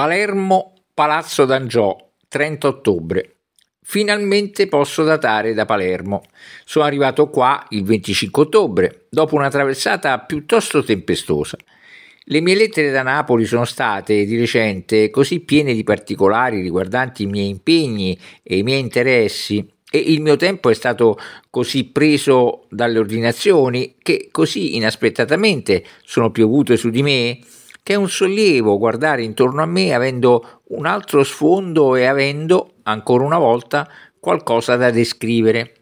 Palermo Palazzo d'Angiò, 30 ottobre. Finalmente posso datare da Palermo. Sono arrivato qua il 25 ottobre, dopo una traversata piuttosto tempestosa. Le mie lettere da Napoli sono state di recente così piene di particolari riguardanti i miei impegni e i miei interessi e il mio tempo è stato così preso dalle ordinazioni che così inaspettatamente sono piovute su di me che è un sollievo guardare intorno a me avendo un altro sfondo e avendo, ancora una volta, qualcosa da descrivere.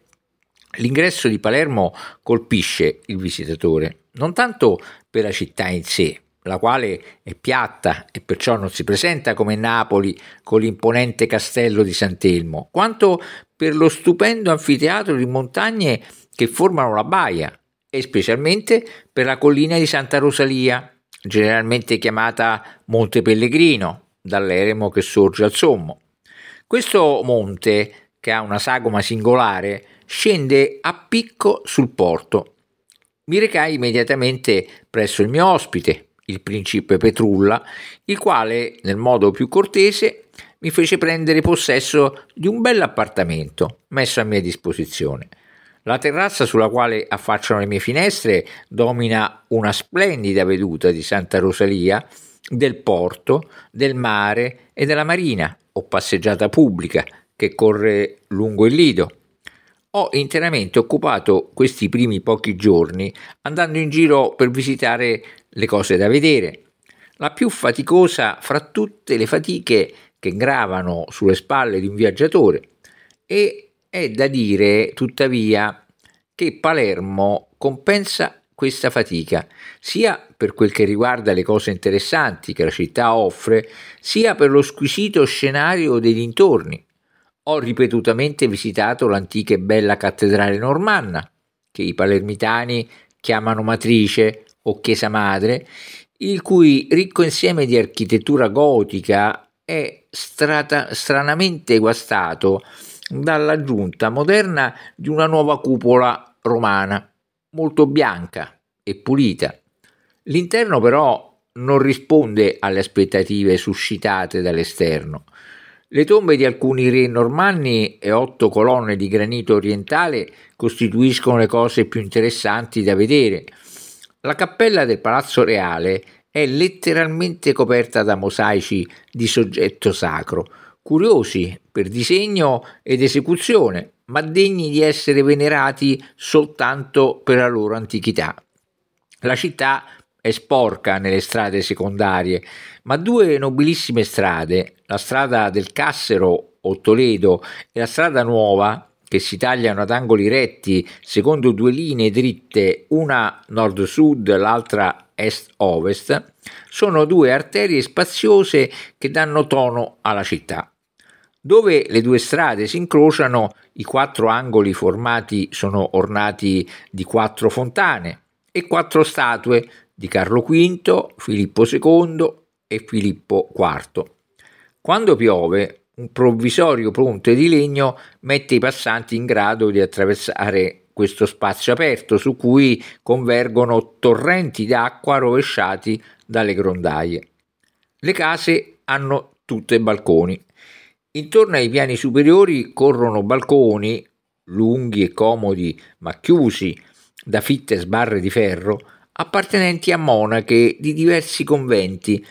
L'ingresso di Palermo colpisce il visitatore, non tanto per la città in sé, la quale è piatta e perciò non si presenta come Napoli con l'imponente castello di Sant'Elmo, quanto per lo stupendo anfiteatro di montagne che formano la baia e specialmente per la collina di Santa Rosalia, generalmente chiamata Monte Pellegrino, dall'eremo che sorge al sommo. Questo monte, che ha una sagoma singolare, scende a picco sul porto. Mi recai immediatamente presso il mio ospite, il principe Petrulla, il quale, nel modo più cortese, mi fece prendere possesso di un bel appartamento messo a mia disposizione. La terrazza sulla quale affacciano le mie finestre domina una splendida veduta di Santa Rosalia, del porto, del mare e della marina o passeggiata pubblica che corre lungo il lido. Ho interamente occupato questi primi pochi giorni andando in giro per visitare le cose da vedere. La più faticosa fra tutte le fatiche che gravano sulle spalle di un viaggiatore e è da dire, tuttavia, che Palermo compensa questa fatica, sia per quel che riguarda le cose interessanti che la città offre, sia per lo squisito scenario dei dintorni. Ho ripetutamente visitato l'antica e bella cattedrale normanna, che i palermitani chiamano matrice o chiesa madre, il cui ricco insieme di architettura gotica è strata, stranamente guastato dall'aggiunta moderna di una nuova cupola romana, molto bianca e pulita. L'interno però non risponde alle aspettative suscitate dall'esterno. Le tombe di alcuni re normanni e otto colonne di granito orientale costituiscono le cose più interessanti da vedere. La cappella del Palazzo Reale è letteralmente coperta da mosaici di soggetto sacro, curiosi per disegno ed esecuzione, ma degni di essere venerati soltanto per la loro antichità. La città è sporca nelle strade secondarie, ma due nobilissime strade, la strada del Cassero o Toledo e la strada nuova, che si tagliano ad angoli retti secondo due linee dritte, una nord-sud, l'altra est-ovest, sono due arterie spaziose che danno tono alla città. Dove le due strade si incrociano, i quattro angoli formati sono ornati di quattro fontane e quattro statue di Carlo V, Filippo II e Filippo IV. Quando piove, un provvisorio ponte di legno mette i passanti in grado di attraversare questo spazio aperto su cui convergono torrenti d'acqua rovesciati dalle grondaie. Le case hanno tutte balconi Intorno ai piani superiori corrono balconi, lunghi e comodi ma chiusi da fitte sbarre di ferro, appartenenti a monache di diversi conventi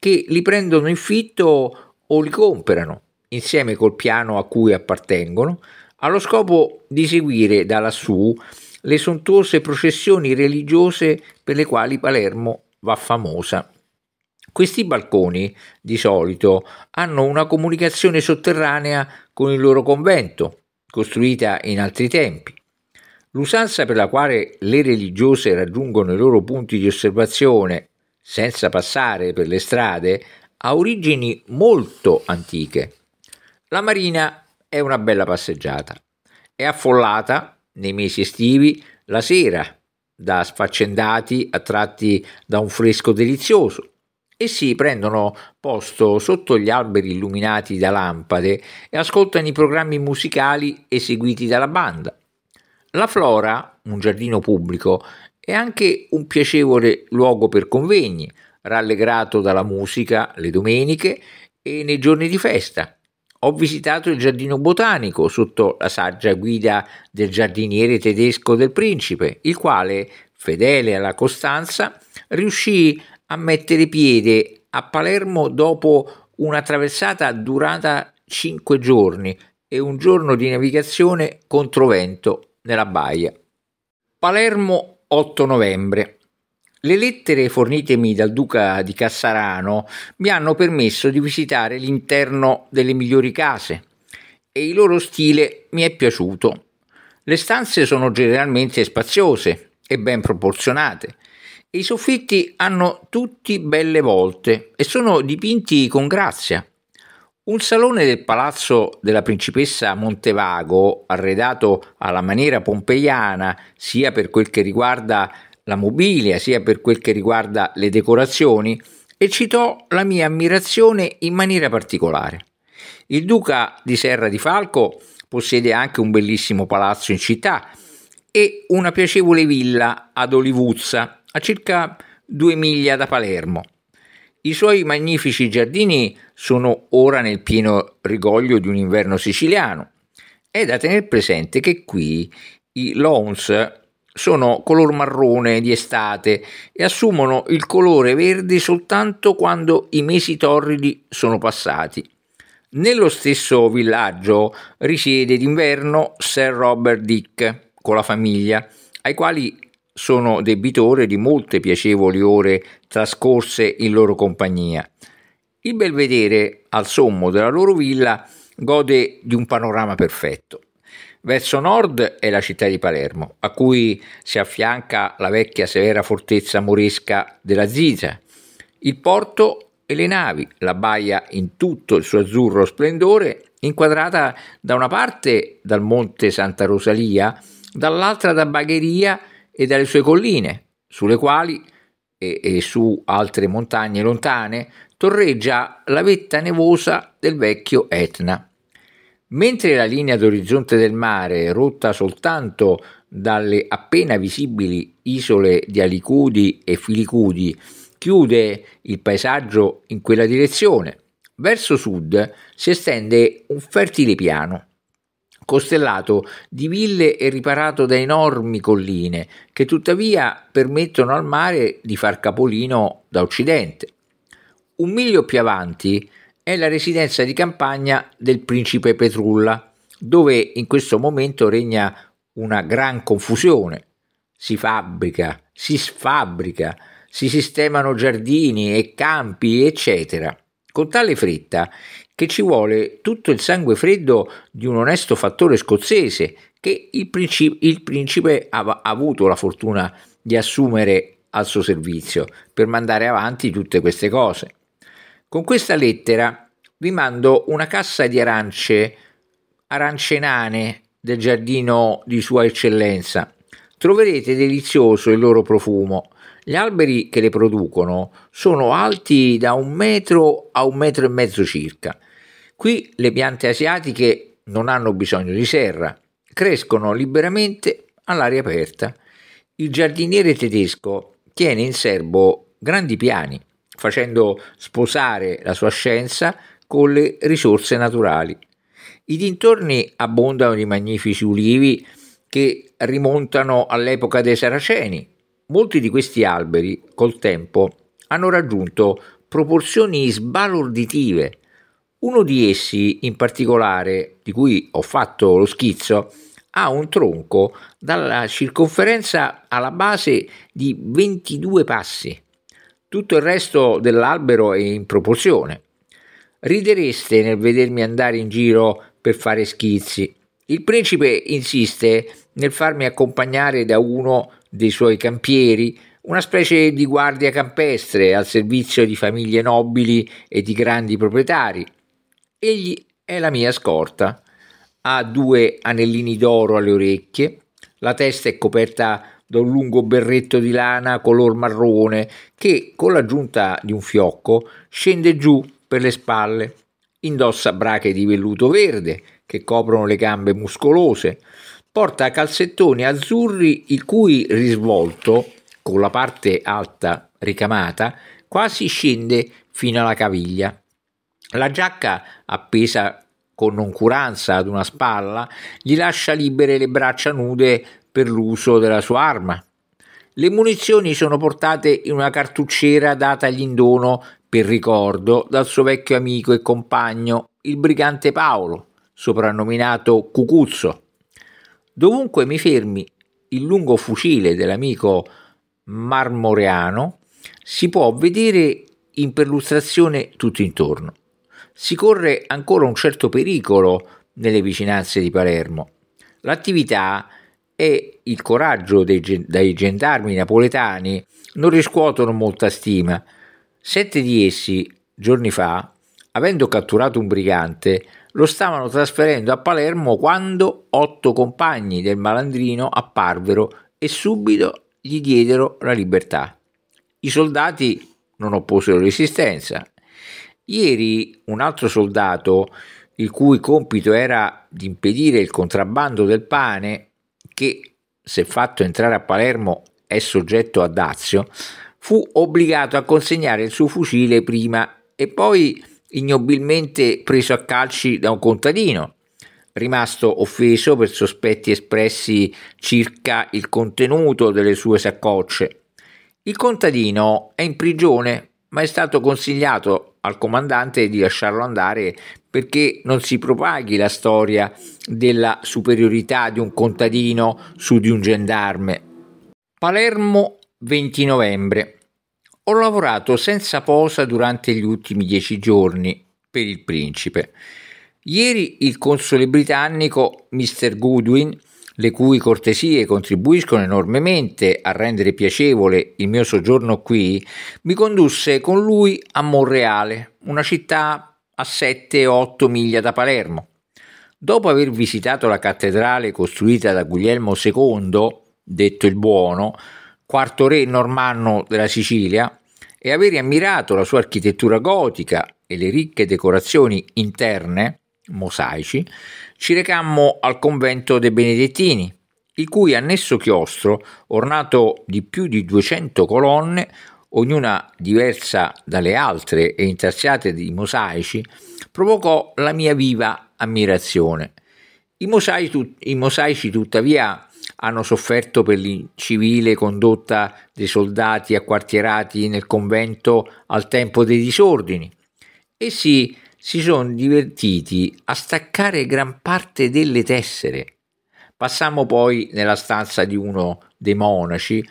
che li prendono in fitto o li comprano, insieme col piano a cui appartengono, allo scopo di seguire da lassù le sontuose processioni religiose per le quali Palermo va famosa. Questi balconi di solito hanno una comunicazione sotterranea con il loro convento, costruita in altri tempi. L'usanza per la quale le religiose raggiungono i loro punti di osservazione senza passare per le strade ha origini molto antiche. La marina è una bella passeggiata. È affollata nei mesi estivi la sera da sfaccendati attratti da un fresco delizioso Essi prendono posto sotto gli alberi illuminati da lampade e ascoltano i programmi musicali eseguiti dalla banda. La Flora, un giardino pubblico, è anche un piacevole luogo per convegni, rallegrato dalla musica le domeniche e nei giorni di festa. Ho visitato il giardino botanico sotto la saggia guida del giardiniere tedesco del principe, il quale, fedele alla costanza, riuscì a mettere piede a Palermo dopo una traversata durata 5 giorni e un giorno di navigazione contro vento nella baia. Palermo 8 novembre. Le lettere fornitemi dal duca di Cassarano mi hanno permesso di visitare l'interno delle migliori case e il loro stile mi è piaciuto. Le stanze sono generalmente spaziose e ben proporzionate i soffitti hanno tutti belle volte e sono dipinti con grazia. Un salone del palazzo della principessa Montevago, arredato alla maniera pompeiana, sia per quel che riguarda la mobilia, sia per quel che riguarda le decorazioni, eccitò la mia ammirazione in maniera particolare. Il duca di Serra di Falco possiede anche un bellissimo palazzo in città e una piacevole villa ad Olivuzza, a circa due miglia da Palermo. I suoi magnifici giardini sono ora nel pieno rigoglio di un inverno siciliano. È da tenere presente che qui i lawns sono color marrone di estate e assumono il colore verde soltanto quando i mesi torridi sono passati. Nello stesso villaggio risiede d'inverno Sir Robert Dick con la famiglia, ai quali sono debitore di molte piacevoli ore trascorse in loro compagnia. Il belvedere, al sommo della loro villa, gode di un panorama perfetto. Verso nord è la città di Palermo, a cui si affianca la vecchia severa fortezza moresca della Ziza, il porto e le navi, la baia in tutto il suo azzurro splendore, inquadrata da una parte dal monte Santa Rosalia, dall'altra da Bagheria e dalle sue colline, sulle quali e, e su altre montagne lontane torreggia la vetta nevosa del vecchio Etna. Mentre la linea d'orizzonte del mare, rotta soltanto dalle appena visibili isole di Alicudi e Filicudi, chiude il paesaggio in quella direzione, verso sud si estende un fertile piano costellato di ville e riparato da enormi colline che tuttavia permettono al mare di far capolino da occidente. Un miglio più avanti è la residenza di campagna del principe Petrulla, dove in questo momento regna una gran confusione. Si fabbrica, si sfabbrica, si sistemano giardini e campi, eccetera. Con tale fretta che ci vuole tutto il sangue freddo di un onesto fattore scozzese che il principe, il principe ha, avuto la fortuna di assumere al suo servizio per mandare avanti tutte queste cose. Con questa lettera vi mando una cassa di arance, arance nane del giardino di Sua Eccellenza. Troverete delizioso il loro profumo gli alberi che le producono sono alti da un metro a un metro e mezzo circa. Qui le piante asiatiche non hanno bisogno di serra, crescono liberamente all'aria aperta. Il giardiniere tedesco tiene in serbo grandi piani, facendo sposare la sua scienza con le risorse naturali. I dintorni abbondano di magnifici ulivi che rimontano all'epoca dei Saraceni, Molti di questi alberi, col tempo, hanno raggiunto proporzioni sbalorditive. Uno di essi, in particolare, di cui ho fatto lo schizzo, ha un tronco dalla circonferenza alla base di 22 passi. Tutto il resto dell'albero è in proporzione. Ridereste nel vedermi andare in giro per fare schizzi. Il principe insiste nel farmi accompagnare da uno dei suoi campieri, una specie di guardia campestre al servizio di famiglie nobili e di grandi proprietari. Egli è la mia scorta. Ha due anellini d'oro alle orecchie, la testa è coperta da un lungo berretto di lana color marrone che, con l'aggiunta di un fiocco, scende giù per le spalle. Indossa brache di velluto verde che coprono le gambe muscolose porta calzettoni azzurri il cui risvolto, con la parte alta ricamata, quasi scende fino alla caviglia. La giacca, appesa con noncuranza ad una spalla, gli lascia libere le braccia nude per l'uso della sua arma. Le munizioni sono portate in una cartucciera datagli in dono per ricordo dal suo vecchio amico e compagno, il brigante Paolo, soprannominato Cucuzzo. Dovunque mi fermi, il lungo fucile dell'amico marmoreano si può vedere in perlustrazione tutto intorno. Si corre ancora un certo pericolo nelle vicinanze di Palermo. L'attività e il coraggio dei, dei gendarmi napoletani non riscuotono molta stima. Sette di essi, giorni fa, avendo catturato un brigante, lo stavano trasferendo a Palermo quando otto compagni del malandrino apparvero e subito gli diedero la libertà. I soldati non opposero resistenza. Ieri un altro soldato, il cui compito era di impedire il contrabbando del pane, che se fatto entrare a Palermo è soggetto a dazio, fu obbligato a consegnare il suo fucile prima e poi ignobilmente preso a calci da un contadino, rimasto offeso per sospetti espressi circa il contenuto delle sue saccocce. Il contadino è in prigione, ma è stato consigliato al comandante di lasciarlo andare perché non si propaghi la storia della superiorità di un contadino su di un gendarme. Palermo 20 novembre ho lavorato senza posa durante gli ultimi dieci giorni per il principe. Ieri il console britannico Mr. Goodwin, le cui cortesie contribuiscono enormemente a rendere piacevole il mio soggiorno qui, mi condusse con lui a Monreale, una città a 7-8 miglia da Palermo. Dopo aver visitato la cattedrale costruita da Guglielmo II, detto il Buono, quarto re normanno della Sicilia, e avere ammirato la sua architettura gotica e le ricche decorazioni interne, mosaici, ci recammo al convento dei Benedettini, il cui annesso chiostro, ornato di più di 200 colonne, ognuna diversa dalle altre e intarsiate di mosaici, provocò la mia viva ammirazione. I mosaici, I mosaici tuttavia hanno sofferto per l'incivile condotta dei soldati acquartierati nel convento al tempo dei disordini. Essi si sono divertiti a staccare gran parte delle tessere. Passammo poi nella stanza di uno dei monaci,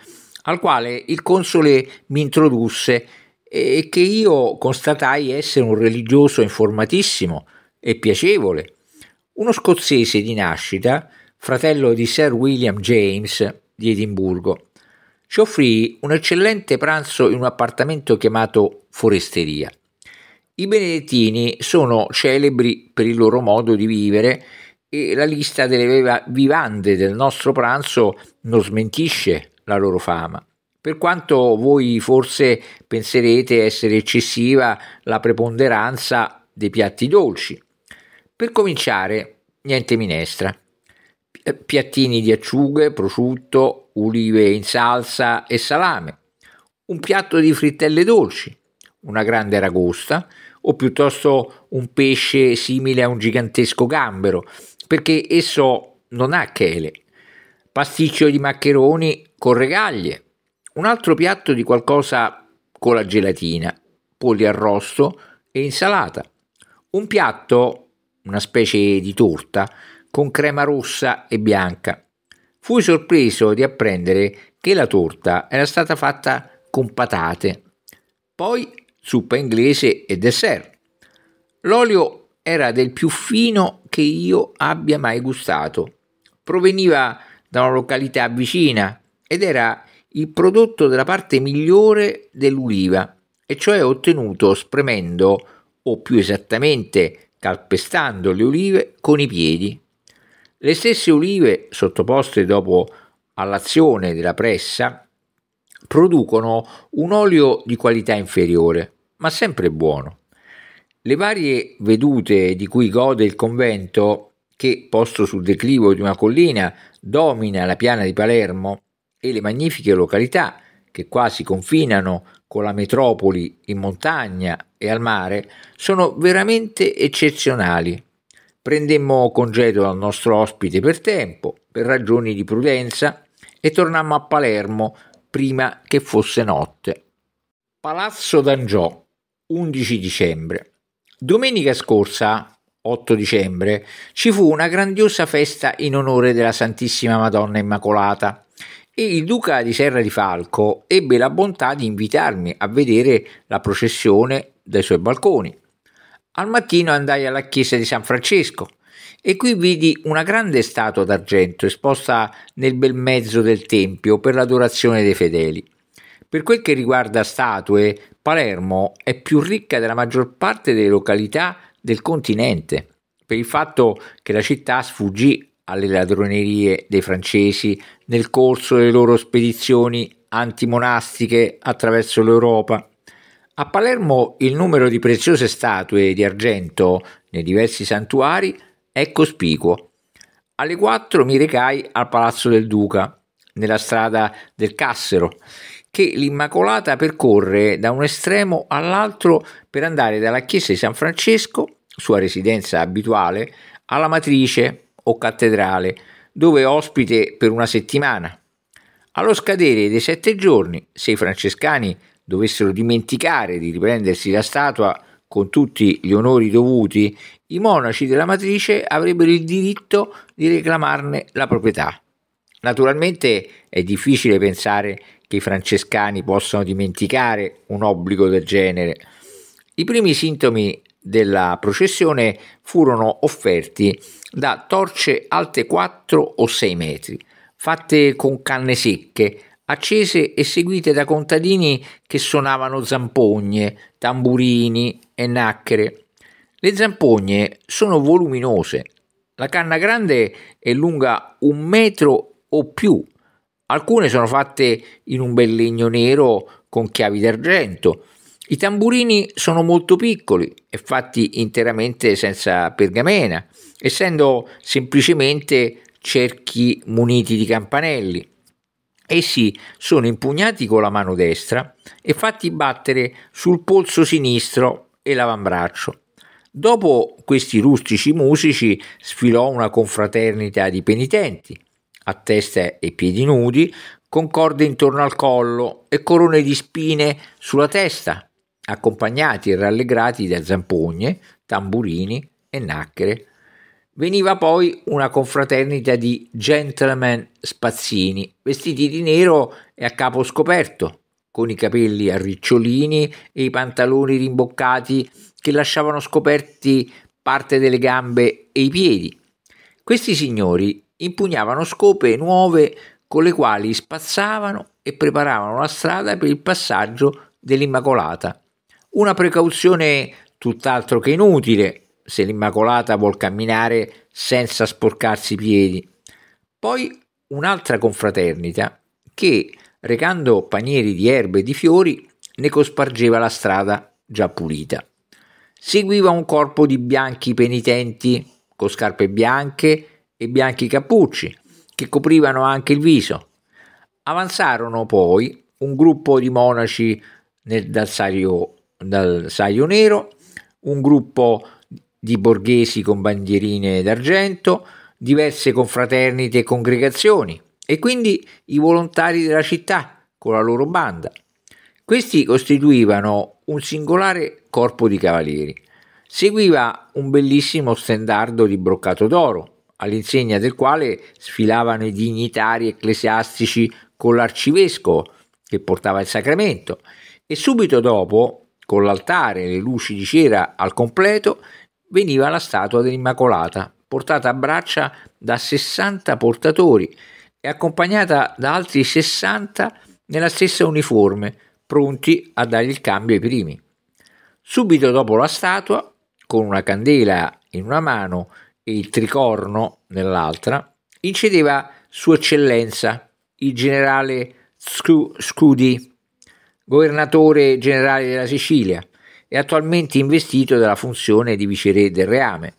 al quale il console mi introdusse e che io constatai essere un religioso informatissimo e piacevole, uno scozzese di nascita fratello di Sir William James di Edimburgo, ci offrì un eccellente pranzo in un appartamento chiamato Foresteria. I benedettini sono celebri per il loro modo di vivere e la lista delle vivande del nostro pranzo non smentisce la loro fama. Per quanto voi forse penserete essere eccessiva la preponderanza dei piatti dolci. Per cominciare, niente minestra piattini di acciughe, prosciutto, ulive in salsa e salame, un piatto di frittelle dolci, una grande ragosta o piuttosto un pesce simile a un gigantesco gambero, perché esso non ha chele, pasticcio di maccheroni con regaglie, un altro piatto di qualcosa con la gelatina, polli arrosto e insalata, un piatto, una specie di torta, con crema rossa e bianca. Fui sorpreso di apprendere che la torta era stata fatta con patate, poi zuppa inglese e dessert. L'olio era del più fino che io abbia mai gustato. Proveniva da una località vicina ed era il prodotto della parte migliore dell'uliva, e cioè ottenuto spremendo o più esattamente calpestando le olive con i piedi. Le stesse olive sottoposte dopo all'azione della pressa producono un olio di qualità inferiore, ma sempre buono. Le varie vedute di cui gode il convento, che posto sul declivo di una collina domina la piana di Palermo, e le magnifiche località che quasi confinano con la metropoli in montagna e al mare, sono veramente eccezionali Prendemmo congedo dal nostro ospite per tempo, per ragioni di prudenza, e tornammo a Palermo prima che fosse notte. Palazzo d'Angiò, 11 dicembre. Domenica scorsa, 8 dicembre, ci fu una grandiosa festa in onore della Santissima Madonna Immacolata e il duca di Serra di Falco ebbe la bontà di invitarmi a vedere la processione dai suoi balconi. Al mattino andai alla chiesa di San Francesco e qui vidi una grande statua d'argento esposta nel bel mezzo del tempio per l'adorazione dei fedeli. Per quel che riguarda statue, Palermo è più ricca della maggior parte delle località del continente, per il fatto che la città sfuggì alle ladronerie dei francesi nel corso delle loro spedizioni antimonastiche attraverso l'Europa. A Palermo il numero di preziose statue di argento nei diversi santuari è cospicuo. Alle 4 mi recai al Palazzo del Duca, nella strada del Cassero, che l'Immacolata percorre da un estremo all'altro per andare dalla chiesa di San Francesco, sua residenza abituale, alla matrice o cattedrale, dove è ospite per una settimana. Allo scadere dei sette giorni, se i francescani dovessero dimenticare di riprendersi la statua con tutti gli onori dovuti, i monaci della matrice avrebbero il diritto di reclamarne la proprietà. Naturalmente è difficile pensare che i francescani possano dimenticare un obbligo del genere. I primi sintomi della processione furono offerti da torce alte 4 o 6 metri, fatte con canne secche, accese e seguite da contadini che suonavano zampogne, tamburini e nacchere. Le zampogne sono voluminose, la canna grande è lunga un metro o più, alcune sono fatte in un bel legno nero con chiavi d'argento. I tamburini sono molto piccoli e fatti interamente senza pergamena, essendo semplicemente cerchi muniti di campanelli. Essi eh sono impugnati con la mano destra e fatti battere sul polso sinistro e l'avambraccio. Dopo questi rustici musici sfilò una confraternita di penitenti, a testa e piedi nudi, con corde intorno al collo e corone di spine sulla testa, accompagnati e rallegrati da zampogne, tamburini e nacchere Veniva poi una confraternita di gentleman spazzini, vestiti di nero e a capo scoperto, con i capelli a ricciolini e i pantaloni rimboccati che lasciavano scoperti parte delle gambe e i piedi. Questi signori impugnavano scope nuove con le quali spazzavano e preparavano la strada per il passaggio dell'Immacolata. Una precauzione tutt'altro che inutile, se l'Immacolata vuol camminare senza sporcarsi i piedi. Poi un'altra confraternita che, recando panieri di erbe e di fiori, ne cospargeva la strada già pulita. Seguiva un corpo di bianchi penitenti con scarpe bianche e bianchi cappucci che coprivano anche il viso. Avanzarono poi un gruppo di monaci nel, dal, saio, dal saio nero, un gruppo di borghesi con bandierine d'argento, diverse confraternite e congregazioni, e quindi i volontari della città con la loro banda. Questi costituivano un singolare corpo di cavalieri. Seguiva un bellissimo stendardo di broccato d'oro, all'insegna del quale sfilavano i dignitari ecclesiastici con l'arcivescovo che portava il sacramento e subito dopo, con l'altare e le luci di cera al completo, veniva la statua dell'Immacolata, portata a braccia da 60 portatori e accompagnata da altri 60 nella stessa uniforme, pronti a dargli il cambio ai primi. Subito dopo la statua, con una candela in una mano e il tricorno nell'altra, incedeva Sua Eccellenza, il generale Scudi, governatore generale della Sicilia, è attualmente investito della funzione di viceré del reame.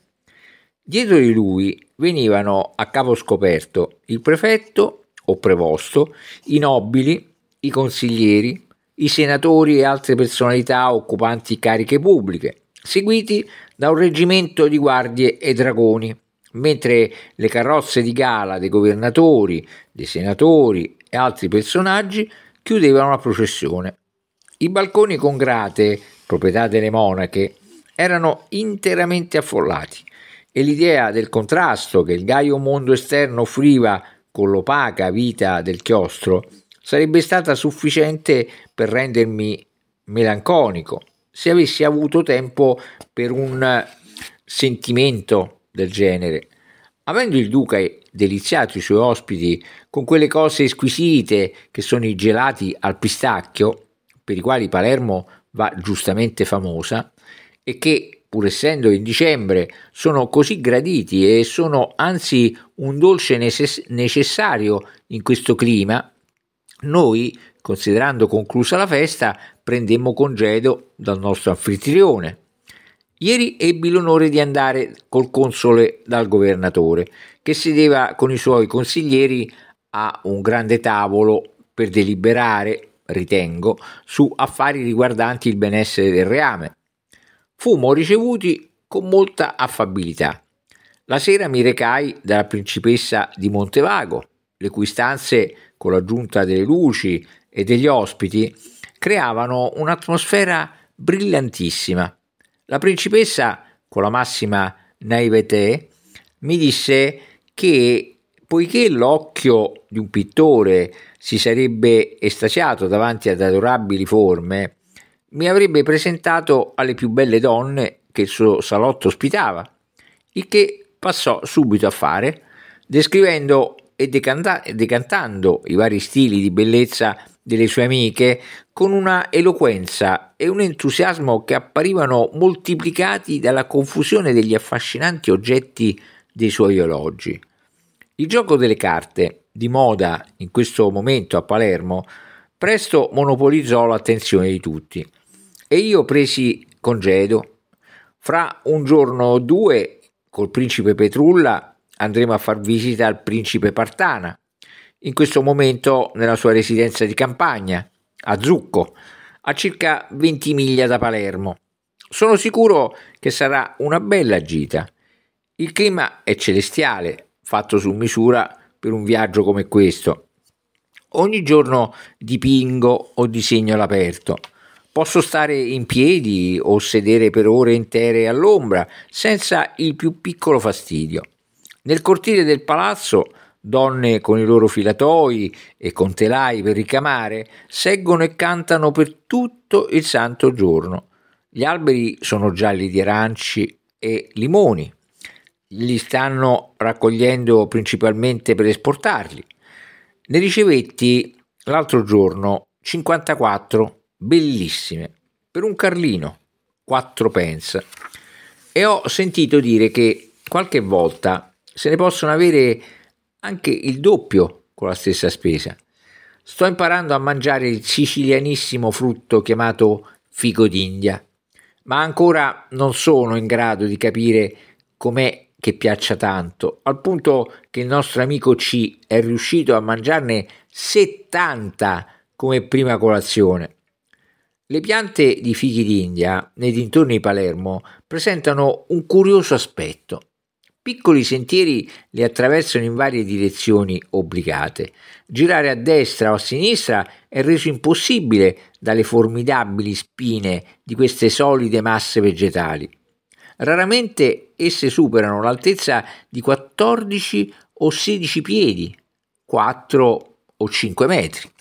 Dietro di lui venivano a capo scoperto il prefetto o prevosto, i nobili, i consiglieri, i senatori e altre personalità occupanti cariche pubbliche, seguiti da un reggimento di guardie e dragoni, mentre le carrozze di gala dei governatori, dei senatori e altri personaggi chiudevano la processione. I balconi con grate proprietà delle monache, erano interamente affollati e l'idea del contrasto che il gaio mondo esterno offriva con l'opaca vita del chiostro sarebbe stata sufficiente per rendermi melanconico se avessi avuto tempo per un sentimento del genere. Avendo il duca deliziato i suoi ospiti con quelle cose squisite che sono i gelati al pistacchio, per i quali Palermo va giustamente famosa, e che pur essendo in dicembre sono così graditi e sono anzi un dolce necess- necessario in questo clima, noi, considerando conclusa la festa, prendemmo congedo dal nostro anfitrione. Ieri ebbi l'onore di andare col console dal governatore, che sedeva con i suoi consiglieri a un grande tavolo per deliberare ritengo, su affari riguardanti il benessere del reame. Fummo ricevuti con molta affabilità. La sera mi recai dalla principessa di Montevago, le cui stanze, con l'aggiunta delle luci e degli ospiti, creavano un'atmosfera brillantissima. La principessa, con la massima naivete, mi disse che Poiché l'occhio di un pittore si sarebbe estasiato davanti ad adorabili forme, mi avrebbe presentato alle più belle donne che il suo salotto ospitava, il che passò subito a fare, descrivendo e decanta- decantando i vari stili di bellezza delle sue amiche con una eloquenza e un entusiasmo che apparivano moltiplicati dalla confusione degli affascinanti oggetti dei suoi elogi. Il gioco delle carte, di moda in questo momento a Palermo, presto monopolizzò l'attenzione di tutti e io presi congedo. Fra un giorno o due, col principe Petrulla, andremo a far visita al principe Partana, in questo momento nella sua residenza di campagna, a Zucco, a circa 20 miglia da Palermo. Sono sicuro che sarà una bella gita. Il clima è celestiale, fatto su misura per un viaggio come questo. Ogni giorno dipingo o disegno all'aperto. Posso stare in piedi o sedere per ore intere all'ombra senza il più piccolo fastidio. Nel cortile del palazzo donne con i loro filatoi e con telai per ricamare, seggono e cantano per tutto il santo giorno. Gli alberi sono gialli di aranci e limoni li stanno raccogliendo principalmente per esportarli. Ne ricevetti l'altro giorno 54 bellissime per un carlino, 4 pence. E ho sentito dire che qualche volta se ne possono avere anche il doppio con la stessa spesa. Sto imparando a mangiare il sicilianissimo frutto chiamato fico d'India, ma ancora non sono in grado di capire com'è che piaccia tanto, al punto che il nostro amico C è riuscito a mangiarne 70 come prima colazione. Le piante di fichi d'India nei dintorni di Palermo presentano un curioso aspetto. Piccoli sentieri li attraversano in varie direzioni obbligate. Girare a destra o a sinistra è reso impossibile dalle formidabili spine di queste solide masse vegetali. Raramente esse superano l'altezza di 14 o 16 piedi, 4 o 5 metri.